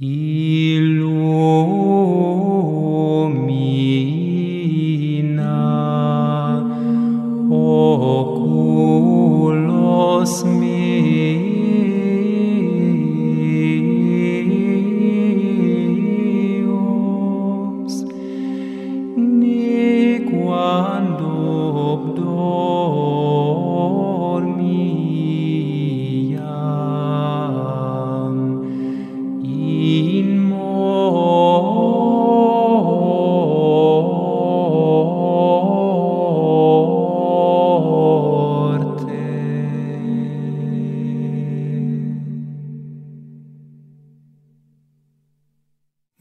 E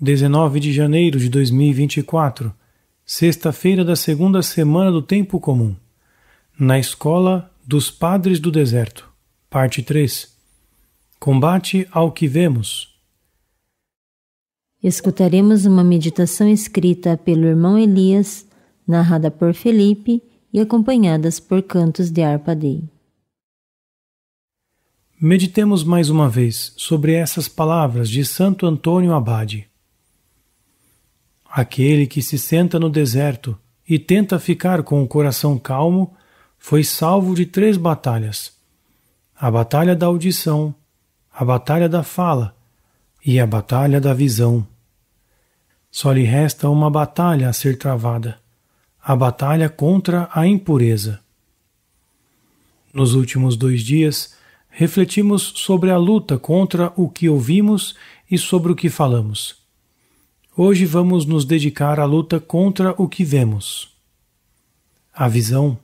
19 de janeiro de 2024, sexta-feira da segunda semana do Tempo Comum, na Escola dos Padres do Deserto, parte 3 Combate ao que vemos. Escutaremos uma meditação escrita pelo irmão Elias, narrada por Felipe e acompanhadas por cantos de Arpadei. Meditemos mais uma vez sobre essas palavras de Santo Antônio Abade. Aquele que se senta no deserto e tenta ficar com o coração calmo foi salvo de três batalhas: a batalha da audição, a batalha da fala e a batalha da visão. Só lhe resta uma batalha a ser travada: a batalha contra a impureza. Nos últimos dois dias, refletimos sobre a luta contra o que ouvimos e sobre o que falamos. Hoje vamos nos dedicar à luta contra o que vemos. A visão.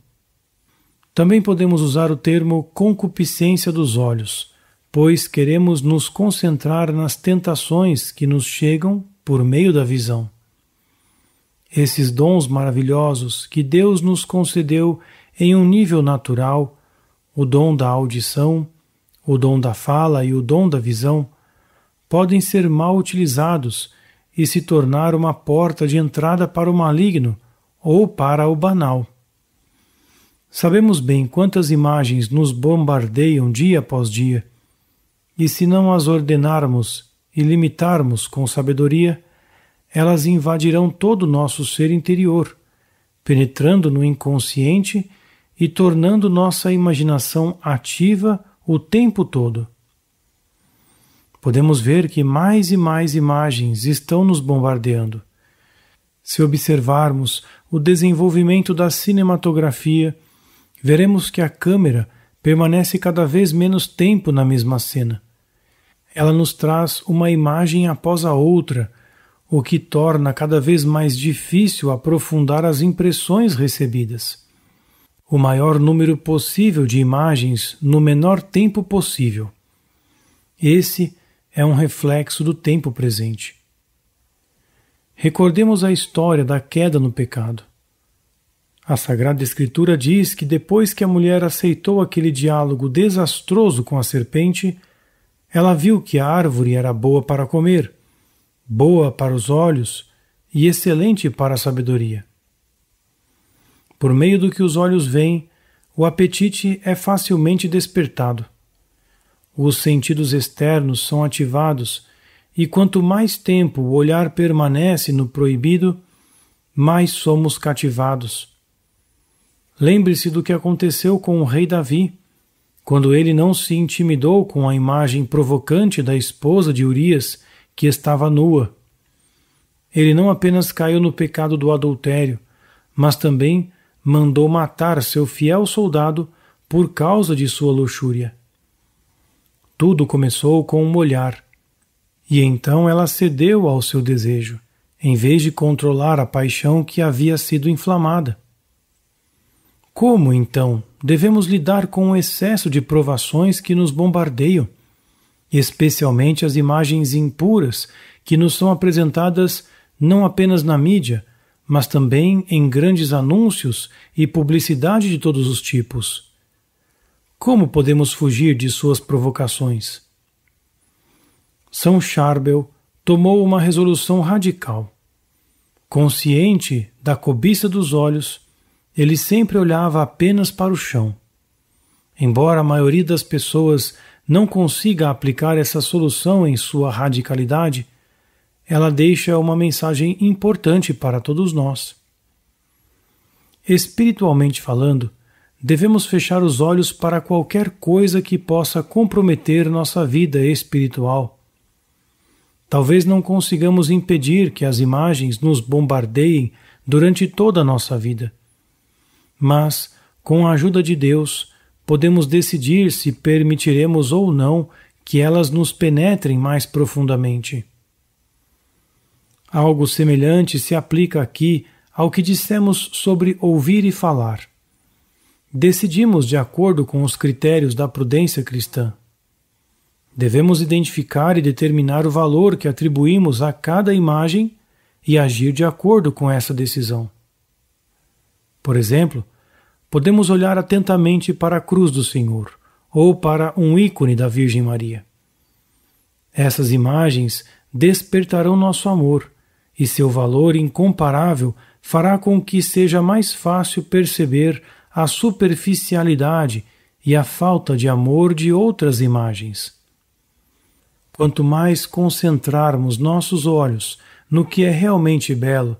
Também podemos usar o termo concupiscência dos olhos, pois queremos nos concentrar nas tentações que nos chegam por meio da visão. Esses dons maravilhosos que Deus nos concedeu em um nível natural, o dom da audição, o dom da fala e o dom da visão, podem ser mal utilizados e se tornar uma porta de entrada para o maligno ou para o banal. Sabemos bem quantas imagens nos bombardeiam dia após dia, e se não as ordenarmos e limitarmos com sabedoria, elas invadirão todo o nosso ser interior, penetrando no inconsciente e tornando nossa imaginação ativa o tempo todo podemos ver que mais e mais imagens estão nos bombardeando. Se observarmos o desenvolvimento da cinematografia, veremos que a câmera permanece cada vez menos tempo na mesma cena. Ela nos traz uma imagem após a outra, o que torna cada vez mais difícil aprofundar as impressões recebidas. O maior número possível de imagens no menor tempo possível. Esse é um reflexo do tempo presente. Recordemos a história da queda no pecado. A Sagrada Escritura diz que depois que a mulher aceitou aquele diálogo desastroso com a serpente, ela viu que a árvore era boa para comer, boa para os olhos e excelente para a sabedoria. Por meio do que os olhos veem, o apetite é facilmente despertado. Os sentidos externos são ativados, e quanto mais tempo o olhar permanece no proibido, mais somos cativados. Lembre-se do que aconteceu com o rei Davi, quando ele não se intimidou com a imagem provocante da esposa de Urias, que estava nua. Ele não apenas caiu no pecado do adultério, mas também mandou matar seu fiel soldado por causa de sua luxúria. Tudo começou com um olhar. E então ela cedeu ao seu desejo, em vez de controlar a paixão que havia sido inflamada. Como, então, devemos lidar com o excesso de provações que nos bombardeiam, especialmente as imagens impuras que nos são apresentadas não apenas na mídia, mas também em grandes anúncios e publicidade de todos os tipos? Como podemos fugir de suas provocações? São Charbel tomou uma resolução radical. Consciente da cobiça dos olhos, ele sempre olhava apenas para o chão. Embora a maioria das pessoas não consiga aplicar essa solução em sua radicalidade, ela deixa uma mensagem importante para todos nós. Espiritualmente falando, devemos fechar os olhos para qualquer coisa que possa comprometer nossa vida espiritual. Talvez não consigamos impedir que as imagens nos bombardeiem durante toda a nossa vida. Mas, com a ajuda de Deus, podemos decidir se permitiremos ou não que elas nos penetrem mais profundamente. Algo semelhante se aplica aqui ao que dissemos sobre ouvir e falar. Decidimos de acordo com os critérios da prudência cristã. Devemos identificar e determinar o valor que atribuímos a cada imagem e agir de acordo com essa decisão. Por exemplo, podemos olhar atentamente para a cruz do Senhor ou para um ícone da Virgem Maria. Essas imagens despertarão nosso amor e seu valor incomparável fará com que seja mais fácil perceber a superficialidade e a falta de amor de outras imagens. Quanto mais concentrarmos nossos olhos no que é realmente belo,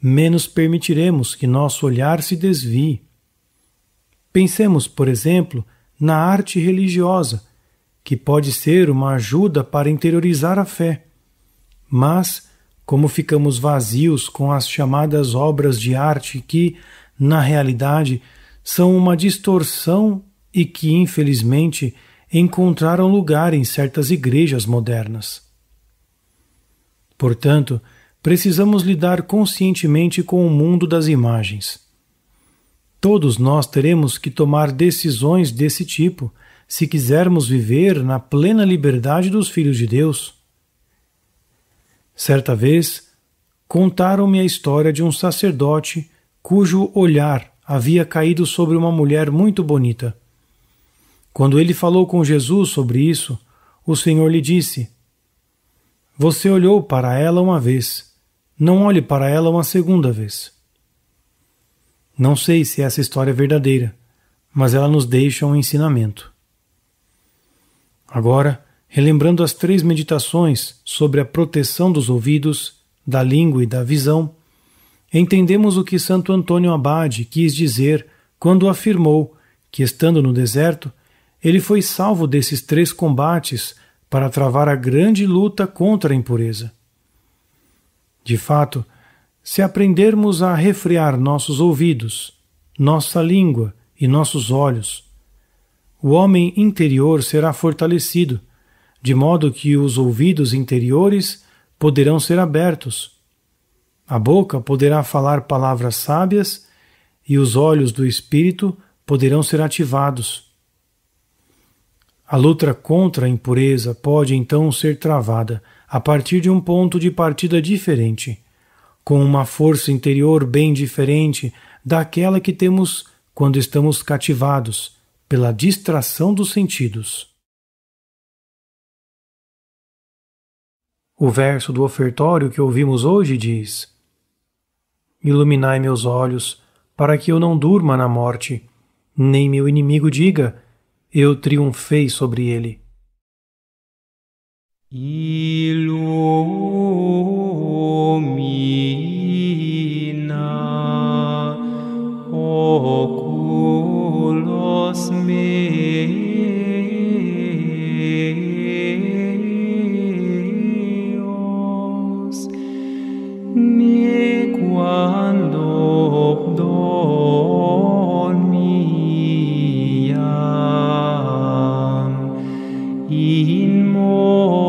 menos permitiremos que nosso olhar se desvie. Pensemos, por exemplo, na arte religiosa, que pode ser uma ajuda para interiorizar a fé. Mas, como ficamos vazios com as chamadas obras de arte que, na realidade, são uma distorção e que, infelizmente, encontraram lugar em certas igrejas modernas. Portanto, precisamos lidar conscientemente com o mundo das imagens. Todos nós teremos que tomar decisões desse tipo se quisermos viver na plena liberdade dos filhos de Deus. Certa vez, contaram-me a história de um sacerdote cujo olhar havia caído sobre uma mulher muito bonita. Quando ele falou com Jesus sobre isso, o Senhor lhe disse: Você olhou para ela uma vez, não olhe para ela uma segunda vez. Não sei se essa história é verdadeira, mas ela nos deixa um ensinamento. Agora, relembrando as três meditações sobre a proteção dos ouvidos, da língua e da visão, entendemos o que Santo Antônio Abade quis dizer quando afirmou que, estando no deserto, ele foi salvo desses três combates para travar a grande luta contra a impureza. De fato, se aprendermos a refrear nossos ouvidos, nossa língua e nossos olhos, o homem interior será fortalecido, de modo que os ouvidos interiores poderão ser abertos a boca poderá falar palavras sábias e os olhos do espírito poderão ser ativados. A luta contra a impureza pode então ser travada a partir de um ponto de partida diferente, com uma força interior bem diferente daquela que temos quando estamos cativados pela distração dos sentidos. O verso do ofertório que ouvimos hoje diz: Iluminai meus olhos, para que eu não durma na morte, nem meu inimigo diga: Eu triunfei sobre ele. Ilumina oculos meus. in more.